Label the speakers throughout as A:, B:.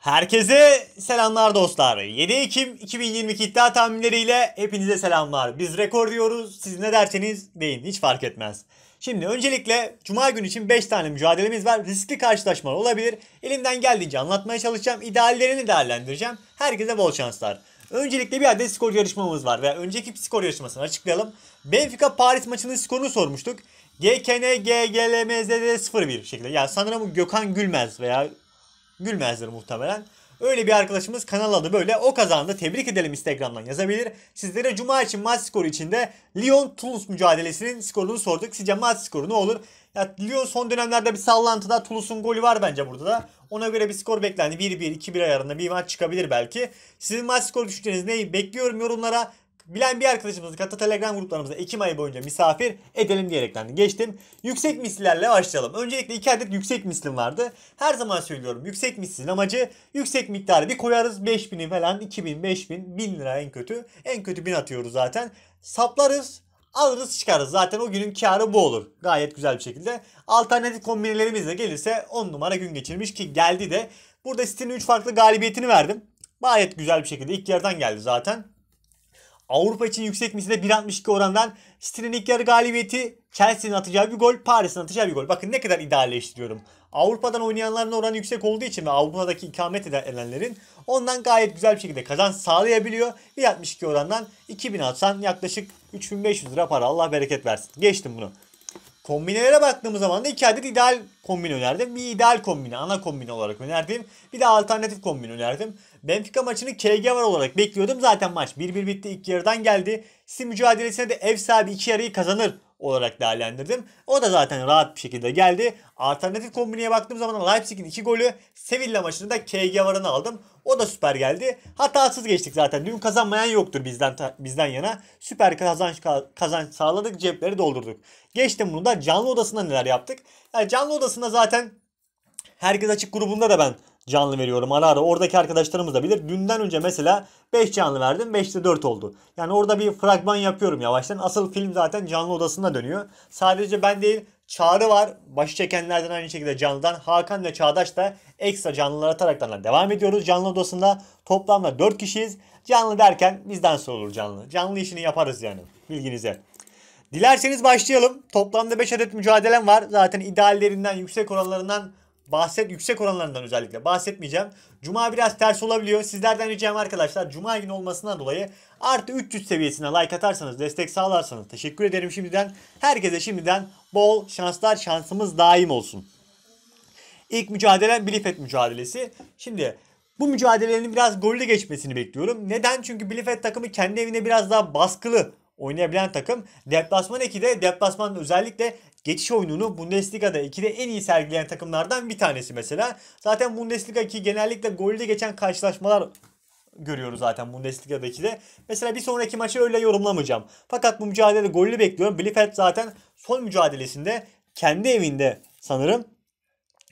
A: Herkese selamlar dostlar. 7 Ekim 2022 iddia tahminleriyle hepinize selamlar. Biz rekor diyoruz. Siz ne derseniz deyin. Hiç fark etmez. Şimdi öncelikle Cuma günü için 5 tane mücadelemiz var. Riskli karşılaşmalar olabilir. Elimden geldiğince anlatmaya çalışacağım. İdeallerini değerlendireceğim. Herkese bol şanslar. Öncelikle bir adet skor yarışmamız var ve önceki skor yarışmasını açıklayalım. Benfica Paris maçının skorunu sormuştuk. GKN GGLMZD 01 şekilde. Yani sanırım Gökhan Gülmez veya Gülmezler muhtemelen. Öyle bir arkadaşımız kanal adı böyle. O kazandı. Tebrik edelim Instagram'dan yazabilir. Sizlere Cuma için maç skoru içinde Lyon Toulouse mücadelesinin skorunu sorduk. Sizce maç skoru ne olur? Ya Lyon son dönemlerde bir sallantıda. Toulouse'un golü var bence burada da. Ona göre bir skor beklendi. 1-1, 2-1 ayarında bir maç çıkabilir belki. Sizin maç skoru düşünceniz ne? Bekliyorum yorumlara bilen bir arkadaşımızı hatta Telegram gruplarımızda Ekim ayı boyunca misafir edelim diyerekten geçtim. Yüksek misillerle başlayalım. Öncelikle iki adet yüksek mislim vardı. Her zaman söylüyorum yüksek mislin amacı yüksek miktarı bir koyarız 5000'i falan 2000, 5000, 1000 lira en kötü. En kötü 1000 atıyoruz zaten. Saplarız alırız çıkarız. Zaten o günün karı bu olur. Gayet güzel bir şekilde. Alternatif kombinelerimiz de gelirse 10 numara gün geçirmiş ki geldi de. Burada City'nin 3 farklı galibiyetini verdim. Gayet güzel bir şekilde ilk yerden geldi zaten. Avrupa için yüksek misle 1.62 orandan City'nin ilk galibiyeti Chelsea'nin atacağı bir gol, Paris'in atacağı bir gol. Bakın ne kadar idealleştiriyorum. Avrupa'dan oynayanların oranı yüksek olduğu için ve Avrupa'daki ikamet edenlerin ondan gayet güzel bir şekilde kazanç sağlayabiliyor. 1.62 orandan 2000 atsan yaklaşık 3500 lira para. Allah bereket versin. Geçtim bunu. Kombinelere baktığımız zaman da iki adet ideal kombin önerdim. Bir ideal kombine, ana kombine olarak önerdim. Bir de alternatif kombin önerdim. Benfica maçını KG var olarak bekliyordum. Zaten maç 1-1 bitti. ilk yarıdan geldi. Sizin mücadelesine de ev sahibi iki yarıyı kazanır olarak değerlendirdim. O da zaten rahat bir şekilde geldi. Alternatif kombineye baktığım zaman Leipzig'in 2 golü Sevilla maçını da KG varını aldım. O da süper geldi. Hatasız geçtik zaten. Dün kazanmayan yoktur bizden bizden yana. Süper kazanç kazanç sağladık, cepleri doldurduk. Geçtim bunu da canlı odasında neler yaptık? Yani canlı odasında zaten herkes açık grubunda da ben canlı veriyorum ara ara. Oradaki arkadaşlarımız da bilir. Dünden önce mesela 5 canlı verdim. 5'te 4 oldu. Yani orada bir fragman yapıyorum yavaştan. Asıl film zaten canlı odasında dönüyor. Sadece ben değil Çağrı var. Başı çekenlerden aynı şekilde canlıdan. Hakan ve Çağdaş da ekstra canlılar ataraktan devam ediyoruz. Canlı odasında toplamda 4 kişiyiz. Canlı derken bizden sorulur canlı. Canlı işini yaparız yani. Bilginize. Dilerseniz başlayalım. Toplamda 5 adet mücadelem var. Zaten ideallerinden, yüksek oranlarından bahset yüksek oranlarından özellikle bahsetmeyeceğim. Cuma biraz ters olabiliyor. Sizlerden ricam arkadaşlar Cuma günü olmasından dolayı artı 300 seviyesine like atarsanız destek sağlarsanız teşekkür ederim şimdiden. Herkese şimdiden bol şanslar şansımız daim olsun. İlk mücadele Bilifet mücadelesi. Şimdi bu mücadelenin biraz gollü geçmesini bekliyorum. Neden? Çünkü Bilifet takımı kendi evine biraz daha baskılı oynayabilen takım. Deplasman 2'de deplasman özellikle geçiş oyununu Bundesliga'da 2'de en iyi sergileyen takımlardan bir tanesi mesela. Zaten Bundesliga 2 genellikle golde geçen karşılaşmalar görüyoruz zaten Bundesliga'daki de. Mesela bir sonraki maçı öyle yorumlamayacağım. Fakat bu mücadelede golü bekliyorum. Bielefeld zaten son mücadelesinde kendi evinde sanırım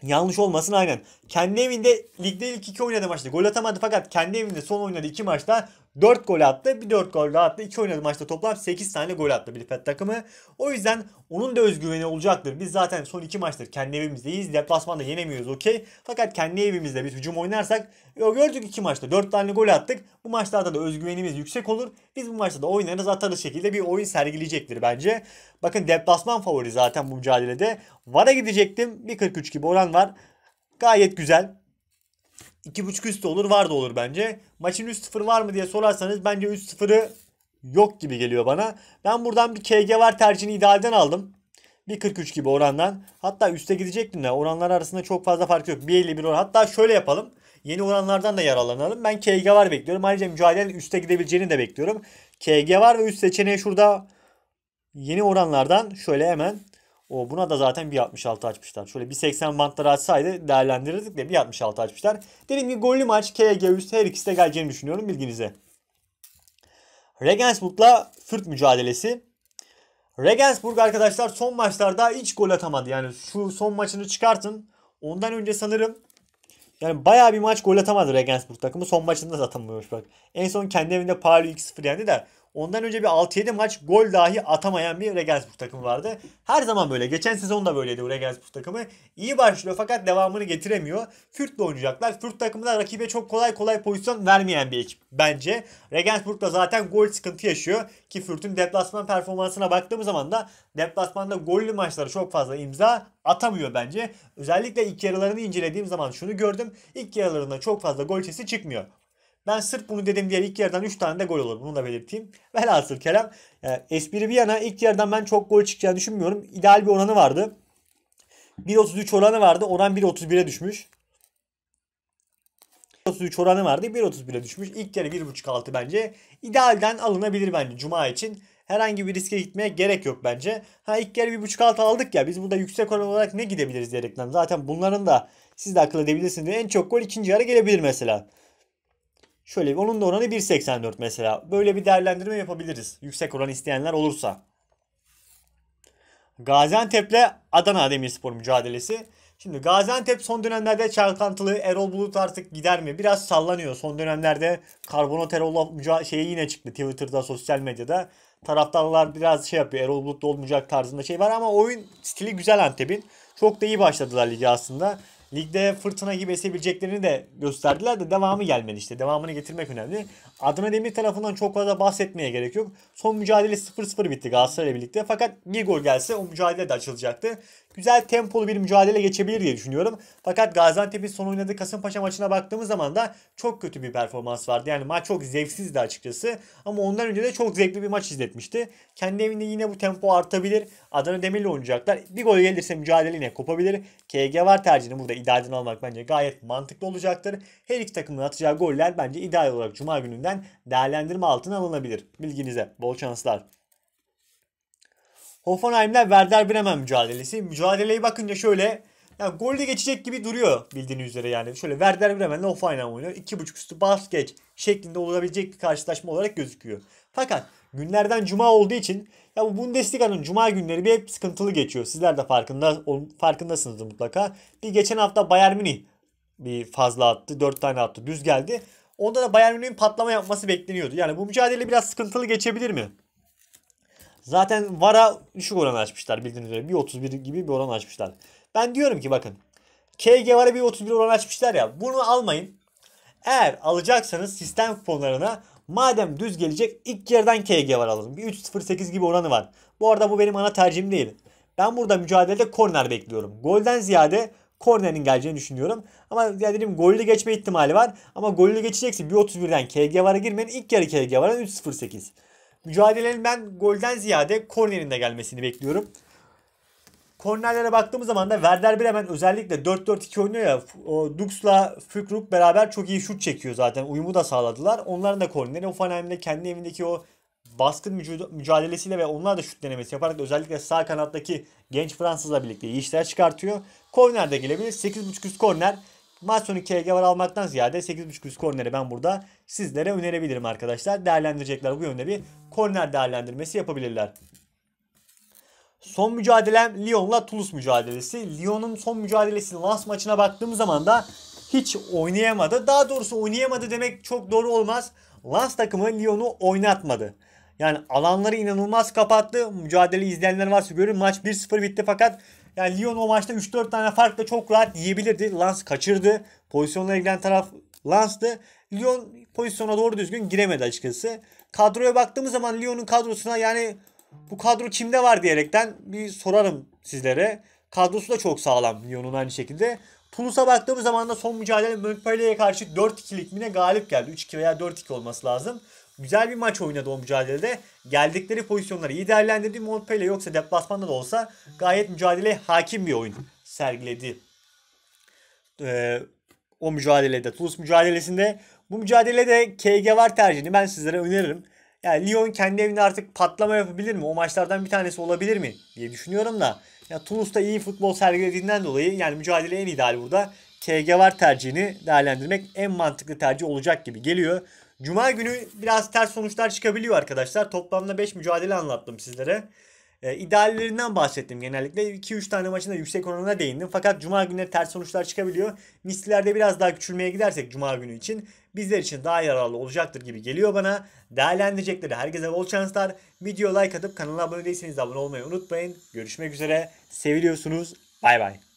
A: Yanlış olmasın aynen. Kendi evinde ligde ilk iki oynadı maçta. Gol atamadı fakat kendi evinde son oynadı iki maçta 4 gol attı. Bir 4 gol daha attı. 2 oynadı maçta toplam 8 tane gol attı Bilfet takımı. O yüzden onun da özgüveni olacaktır. Biz zaten son 2 maçtır kendi evimizdeyiz. Deplasmanda yenemiyoruz okey. Fakat kendi evimizde biz hücum oynarsak gördük 2 maçta 4 tane gol attık. Bu maçlarda da özgüvenimiz yüksek olur. Biz bu maçta da oynarız atarız şekilde bir oyun sergileyecektir bence. Bakın deplasman favori zaten bu mücadelede. Vara gidecektim. 1.43 gibi oran var. Gayet güzel. 2.5 üstü olur var da olur bence. Maçın 3-0 var mı diye sorarsanız bence 3-0'ı yok gibi geliyor bana. Ben buradan bir KG var tercihini idealden aldım. 1.43 gibi orandan. Hatta üste gidecektim de oranlar arasında çok fazla fark yok. 1.51 oran. Hatta şöyle yapalım. Yeni oranlardan da yararlanalım. Ben KG var bekliyorum. Ayrıca mücadelenin üste gidebileceğini de bekliyorum. KG var ve üst seçeneği şurada yeni oranlardan şöyle hemen o buna da zaten 1.66 açmışlar. Şöyle 1.80 bantları açsaydı değerlendirirdik de 1.66 açmışlar. Dediğim gibi gollü maç KG üstü her ikisi de geleceğini düşünüyorum bilginize. Regensburg'la Fürt mücadelesi. Regensburg arkadaşlar son maçlarda hiç gol atamadı. Yani şu son maçını çıkartın. Ondan önce sanırım yani baya bir maç gol atamadı Regensburg takımı. Son maçında da atamıyormuş bak. En son kendi evinde Pauli 2-0 yendi de Ondan önce bir 6-7 maç gol dahi atamayan bir Regensburg takımı vardı. Her zaman böyle. Geçen sezon da böyleydi Regensburg takımı. İyi başlıyor fakat devamını getiremiyor. Fürth'le oynayacaklar. Fürt takımı da rakibe çok kolay kolay pozisyon vermeyen bir ekip bence. Regensburg da zaten gol sıkıntı yaşıyor. Ki Fürtün deplasman performansına baktığımız zaman da deplasmanda gollü maçları çok fazla imza atamıyor bence. Özellikle ilk yarılarını incelediğim zaman şunu gördüm. İlk yarılarında çok fazla gol sesi çıkmıyor. Ben sırf bunu dedim diye ilk yerden 3 tane de gol olur. Bunu da belirteyim. Velhasıl Kerem yani e, espri bir yana ilk yerden ben çok gol çıkacağını düşünmüyorum. İdeal bir oranı vardı. 1.33 oranı vardı. Oran 1.31'e düşmüş. 1.33 oranı vardı. 1.31'e düşmüş. İlk yarı 1.5 altı bence. İdealden alınabilir bence Cuma için. Herhangi bir riske gitmeye gerek yok bence. Ha ilk yarı 1.5 altı aldık ya. Biz burada yüksek oran olarak ne gidebiliriz diyerekten. Zaten bunların da siz de akıl edebilirsiniz. En çok gol ikinci yarı gelebilir mesela. Şöyle onun da oranı 1.84 mesela. Böyle bir değerlendirme yapabiliriz. Yüksek oran isteyenler olursa. Gaziantep'le Adana Demirspor mücadelesi. Şimdi Gaziantep son dönemlerde çalkantılı Erol Bulut artık gider mi? Biraz sallanıyor. Son dönemlerde Karbonat Erol'la şeyi yine çıktı Twitter'da, sosyal medyada. Taraftarlar biraz şey yapıyor. Erol Bulut da olmayacak tarzında şey var ama oyun stili güzel Antep'in. Çok da iyi başladılar ligi aslında ligde fırtına gibi esebileceklerini de gösterdiler de devamı gelmedi işte. Devamını getirmek önemli. Adana Demir tarafından çok fazla bahsetmeye gerek yok. Son mücadele 0-0 bitti Galatasaray'la birlikte. Fakat bir gol gelse o mücadele de açılacaktı güzel tempolu bir mücadele geçebilir diye düşünüyorum. Fakat Gaziantep'in son oynadığı Kasımpaşa maçına baktığımız zaman da çok kötü bir performans vardı. Yani maç çok zevksizdi açıkçası. Ama ondan önce de çok zevkli bir maç izletmişti. Kendi evinde yine bu tempo artabilir. Adana Demir'le oynayacaklar. Bir gol gelirse mücadele yine kopabilir. KG var tercihini burada idareden almak bence gayet mantıklı olacaktır. Her iki takımın atacağı goller bence ideal olarak Cuma gününden değerlendirme altına alınabilir. Bilginize bol şanslar. Hoffenheim'le Werder Bremen mücadelesi. Mücadeleyi bakınca şöyle yani golde geçecek gibi duruyor bildiğiniz üzere yani. Şöyle Werder Bremen'le Hoffenheim oynuyor. 2.5 üstü basket şeklinde olabilecek bir karşılaşma olarak gözüküyor. Fakat günlerden cuma olduğu için ya bu Bundesliga'nın cuma günleri bir hep sıkıntılı geçiyor. Sizler de farkında farkındasınızdır mutlaka. Bir geçen hafta Bayern Münih bir fazla attı. 4 tane attı. Düz geldi. Onda da Bayern Münih'in patlama yapması bekleniyordu. Yani bu mücadele biraz sıkıntılı geçebilir mi? Zaten VAR'a şu oran açmışlar bildiğiniz üzere. 1.31 gibi bir oran açmışlar. Ben diyorum ki bakın. KG VAR'a 1.31 oran açmışlar ya. Bunu almayın. Eğer alacaksanız sistem kuponlarına madem düz gelecek ilk yerden KG VAR alalım. Bir 3.08 gibi oranı var. Bu arada bu benim ana tercihim değil. Ben burada mücadelede korner bekliyorum. Golden ziyade kornerin geleceğini düşünüyorum. Ama ya dediğim gollü geçme ihtimali var. Ama gollü geçecekse 1.31'den KG VAR'a girmenin ilk yarı KG VAR'a 3.08. Mücadelenin ben golden ziyade kornerin de gelmesini bekliyorum. Kornerlere baktığımız zaman da Werder Bremen özellikle 4-4-2 oynuyor ya. Dux'la Fükruk beraber çok iyi şut çekiyor zaten. Uyumu da sağladılar. Onların da korneri Hoffenheim'de kendi evindeki o baskın mücadelesiyle ve onlar da şut denemesi yaparak özellikle sağ kanattaki genç Fransızla birlikte iyi işler çıkartıyor. Korner de gelebilir. 8.5 üst korner. Maç sonu KG var almaktan ziyade 8.5 üst korneri ben burada sizlere önerebilirim arkadaşlar. Değerlendirecekler bu yönde bir korner değerlendirmesi yapabilirler. Son mücadelem Lyon'la Toulouse mücadelesi. Lyon'un son mücadelesinin Lens maçına baktığım zaman da hiç oynayamadı. Daha doğrusu oynayamadı demek çok doğru olmaz. Lens takımı Lyon'u oynatmadı. Yani alanları inanılmaz kapattı. Mücadele izleyenler varsa görün maç 1-0 bitti fakat yani Lyon o maçta 3-4 tane farkla çok rahat yiyebilirdi. Lens kaçırdı. Pozisyonla ilgilenen taraf Lens'tı. Lyon pozisyona doğru düzgün giremedi açıkçası. Kadroya baktığımız zaman Lyon'un kadrosuna yani bu kadro kimde var diyerekten bir sorarım sizlere. Kadrosu da çok sağlam Lyon'un aynı şekilde. Toulouse'a baktığımız zaman da son mücadele Montpellier'e karşı 4-2'lik mi ne galip geldi. 3-2 veya 4-2 olması lazım güzel bir maç oynadı o mücadelede. Geldikleri pozisyonları iyi değerlendirdi Montpellier yoksa deplasmanda da olsa gayet mücadele hakim bir oyun sergiledi. Ee, o mücadelede Toulouse mücadelesinde bu mücadelede KG var tercihini ben sizlere öneririm. Yani Lyon kendi evinde artık patlama yapabilir mi? O maçlardan bir tanesi olabilir mi diye düşünüyorum da. Ya Toulouse'da iyi futbol sergilediğinden dolayı yani mücadele en ideal burada. KG var tercihini değerlendirmek en mantıklı tercih olacak gibi geliyor. Cuma günü biraz ters sonuçlar çıkabiliyor arkadaşlar. Toplamda 5 mücadele anlattım sizlere. E, ideallerinden bahsettim genellikle. 2-3 tane maçında yüksek oranına değindim. Fakat cuma günleri ters sonuçlar çıkabiliyor. Mislilerde biraz daha küçülmeye gidersek cuma günü için bizler için daha yararlı olacaktır gibi geliyor bana. Değerlendirecekleri herkese bol şanslar. Video like atıp kanala abone değilseniz de abone olmayı unutmayın. Görüşmek üzere. Seviliyorsunuz. Bay bay.